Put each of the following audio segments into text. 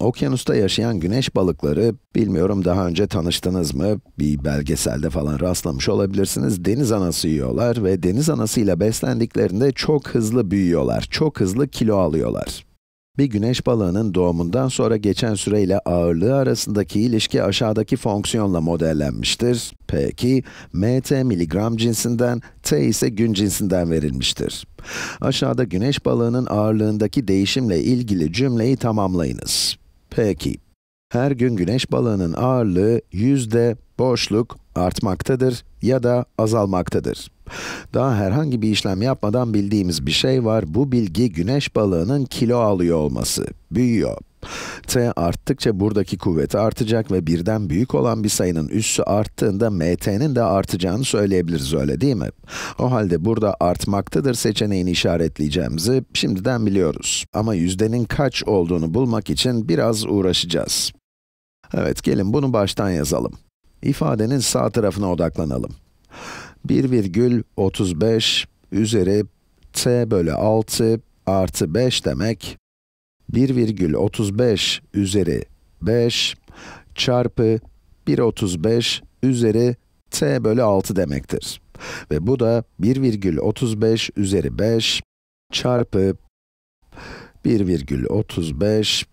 Okyanusta yaşayan güneş balıkları, bilmiyorum daha önce tanıştınız mı, bir belgeselde falan rastlamış olabilirsiniz, deniz anası yiyorlar ve deniz anasıyla beslendiklerinde çok hızlı büyüyorlar, çok hızlı kilo alıyorlar. Bir güneş balığının doğumundan sonra geçen süreyle ağırlığı arasındaki ilişki aşağıdaki fonksiyonla modellenmiştir. Peki, mt miligram cinsinden, t ise gün cinsinden verilmiştir. Aşağıda güneş balığının ağırlığındaki değişimle ilgili cümleyi tamamlayınız. Peki. Her gün güneş balığının ağırlığı yüzde boşluk artmaktadır ya da azalmaktadır. Daha herhangi bir işlem yapmadan bildiğimiz bir şey var. Bu bilgi güneş balığının kilo alıyor olması. Büyüyor mt arttıkça buradaki kuvveti artacak ve birden büyük olan bir sayının üssü arttığında mt'nin de artacağını söyleyebiliriz öyle değil mi? O halde burada artmaktadır seçeneğini işaretleyeceğimizi şimdiden biliyoruz. Ama yüzdenin kaç olduğunu bulmak için biraz uğraşacağız. Evet, gelin bunu baştan yazalım. İfadenin sağ tarafına odaklanalım. 1,35 üzeri t bölü 6 artı 5 demek 1,35 üzeri 5 çarpı 1,35 üzeri t bölü 6 demektir. Ve bu da 1,35 üzeri 5 çarpı 1,35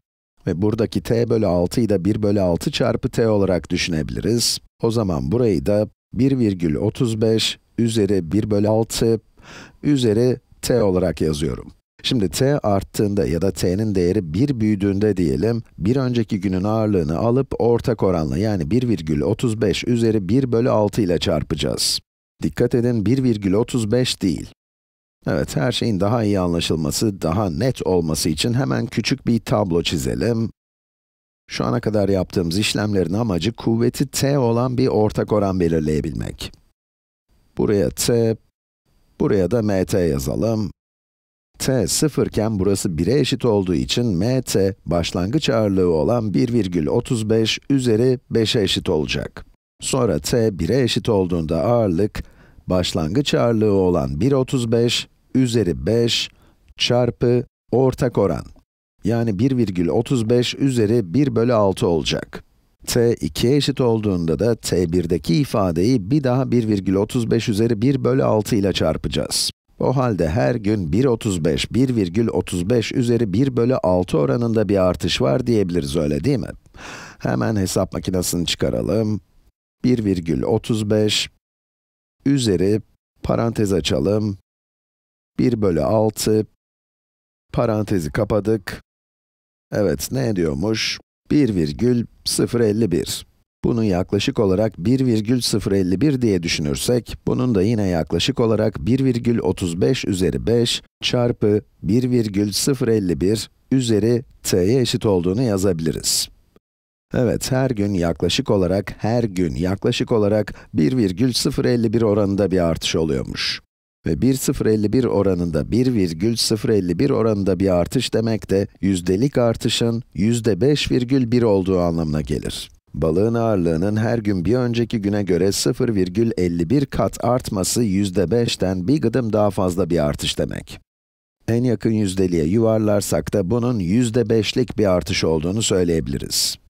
ve buradaki t bölü 6'yı da 1 bölü 6 çarpı t olarak düşünebiliriz. O zaman burayı da 1,35 üzeri 1 bölü 6 üzeri t olarak yazıyorum. Şimdi t arttığında ya da t'nin değeri 1 büyüdüğünde diyelim, bir önceki günün ağırlığını alıp ortak oranla yani 1,35 üzeri 1 bölü 6 ile çarpacağız. Dikkat edin 1,35 değil. Evet, her şeyin daha iyi anlaşılması, daha net olması için hemen küçük bir tablo çizelim. Şu ana kadar yaptığımız işlemlerin amacı kuvveti t olan bir ortak oran belirleyebilmek. Buraya t, buraya da mt yazalım t 0 iken burası 1'e eşit olduğu için mt başlangıç ağırlığı olan 1,35 üzeri 5'e eşit olacak. Sonra t 1'e eşit olduğunda ağırlık başlangıç ağırlığı olan 1,35 üzeri 5 çarpı ortak oran. Yani 1,35 üzeri 1 bölü 6 olacak. t 2'ye eşit olduğunda da t1'deki ifadeyi bir daha 1,35 üzeri 1 bölü 6 ile çarpacağız. O halde her gün 1.35, 1,35 üzeri 1 bölü 6 oranında bir artış var diyebiliriz öyle değil mi? Hemen hesap makinesini çıkaralım. 1,35 üzeri parantez açalım. 1 bölü 6 parantezi kapadık. Evet, ne ediyormuş? 1,051. Bunu yaklaşık olarak 1,051 diye düşünürsek, bunun da yine yaklaşık olarak 1,35 üzeri 5 çarpı 1,051 üzeri t'ye eşit olduğunu yazabiliriz. Evet, her gün yaklaşık olarak, her gün yaklaşık olarak 1,051 oranında bir artış oluyormuş. Ve 1,051 oranında 1,051 oranında bir artış demek de yüzdelik artışın %5,1 olduğu anlamına gelir. Balığın ağırlığının her gün bir önceki güne göre 0,51 kat artması %5'ten bir gıdım daha fazla bir artış demek. En yakın yüzdeliğe yuvarlarsak da bunun %5'lik bir artış olduğunu söyleyebiliriz.